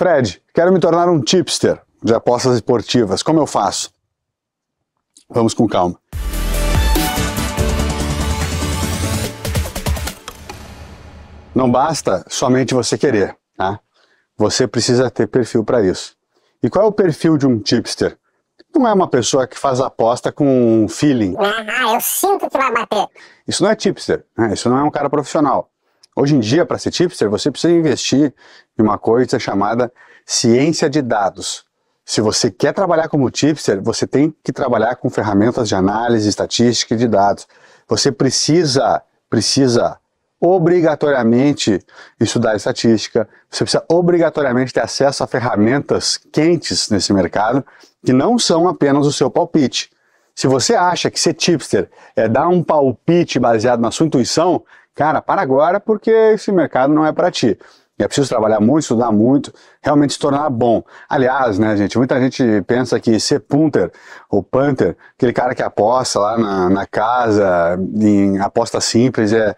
Fred, quero me tornar um tipster de apostas esportivas. Como eu faço? Vamos com calma. Não basta somente você querer, tá? Você precisa ter perfil para isso. E qual é o perfil de um tipster? Não é uma pessoa que faz aposta com um feeling. Ah, eu sinto que vai bater. Isso não é tipster, né? isso não é um cara profissional. Hoje em dia, para ser tipster, você precisa investir em uma coisa chamada ciência de dados. Se você quer trabalhar como tipster, você tem que trabalhar com ferramentas de análise, estatística e de dados. Você precisa, precisa obrigatoriamente estudar estatística, você precisa obrigatoriamente ter acesso a ferramentas quentes nesse mercado, que não são apenas o seu palpite. Se você acha que ser tipster é dar um palpite baseado na sua intuição, cara, para agora porque esse mercado não é para ti. É preciso trabalhar muito, estudar muito, realmente se tornar bom. Aliás, né, gente, muita gente pensa que ser punter ou punter, aquele cara que aposta lá na, na casa, em aposta simples, é,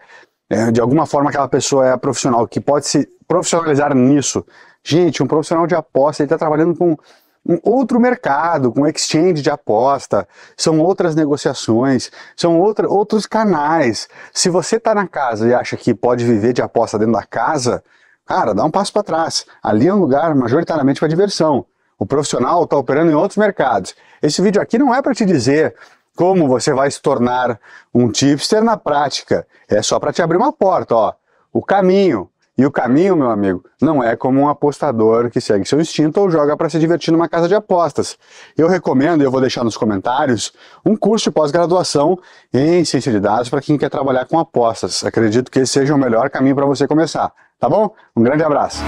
é, de alguma forma aquela pessoa é profissional, que pode se profissionalizar nisso. Gente, um profissional de aposta, ele está trabalhando com um outro mercado, com exchange de aposta, são outras negociações, são outra, outros canais. Se você está na casa e acha que pode viver de aposta dentro da casa, cara, dá um passo para trás. Ali é um lugar majoritariamente para diversão. O profissional está operando em outros mercados. Esse vídeo aqui não é para te dizer como você vai se tornar um tipster na prática. É só para te abrir uma porta, ó. O caminho, e o caminho, meu amigo, não é como um apostador que segue seu instinto ou joga para se divertir numa casa de apostas. Eu recomendo, e eu vou deixar nos comentários, um curso de pós-graduação em ciência de dados para quem quer trabalhar com apostas. Acredito que esse seja o melhor caminho para você começar. Tá bom? Um grande abraço.